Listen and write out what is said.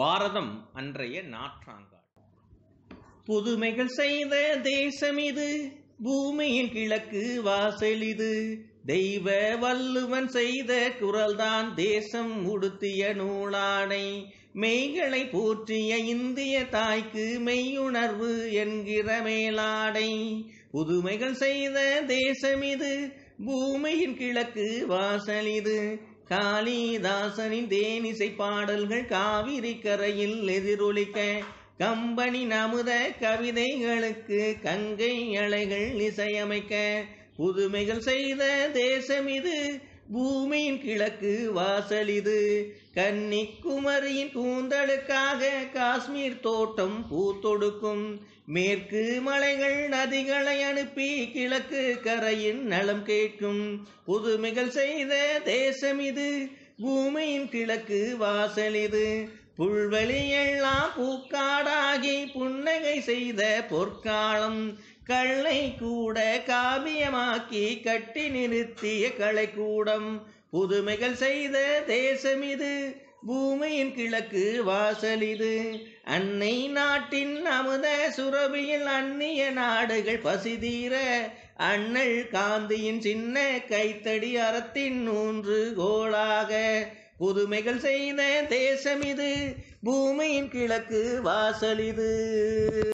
பாரதம் அன்றைய நாற்றாங்க புதுமைகள் செய்த தேசம் இது பூமியின் கிழக்கு வாசல் இது தெய்வ வல்லுவன் செய்த குரல்தான் தேசம் உடுத்திய நூலானை மெய்களை போற்றிய இந்திய தாய்க்கு மெய்யுணர்வு என்கிற மேலாடை புதுமைகள் செய்த தேசம் இது பூமியின் கிழக்கு வாசல் இது காளிதாசனின் தேனிசை பாடல்கள் காவிரி கரையில் எதிரொலிக்க கம்பனி நமுத கவிதைகளுக்கு கங்கை அலைகள் இசையமைக்க புதுமைகள் செய்த தேசம் இது பூமியின் கிழக்கு வாசல் இது கன்னிக்குமரியின் கூந்தலுக்காக காஷ்மீர் தோட்டம் பூத்தொடுக்கும் மேற்கு மலைகள் நதிகளை அனுப்பி கிழக்கு கரையின் நலம் கேட்கும் புதுமைகள் செய்த தேசம் இது பூமியின் கிழக்கு வாசல் இது புல்வெளியெல்லாம் பூக்காடாகி புன்னகை செய்த பொற்காலம் கள்ளை கூட காவியமாக்கி கட்டி நிறுத்திய கலைக்கூடம் புதுமைகள் செய்த தேசம் இது பூமியின் கிழக்கு வாசல் இது அன்னை நாட்டின் அமுத சுரபியில் அந்நிய நாடுகள் பசிதீர அண்ணல் காந்தியின் சின்ன கைத்தடி அறத்தின் ஊன்று கோளாக புதுமைகள் செய்த தேசம் இது பூமியின் கிழக்கு வாசல் இது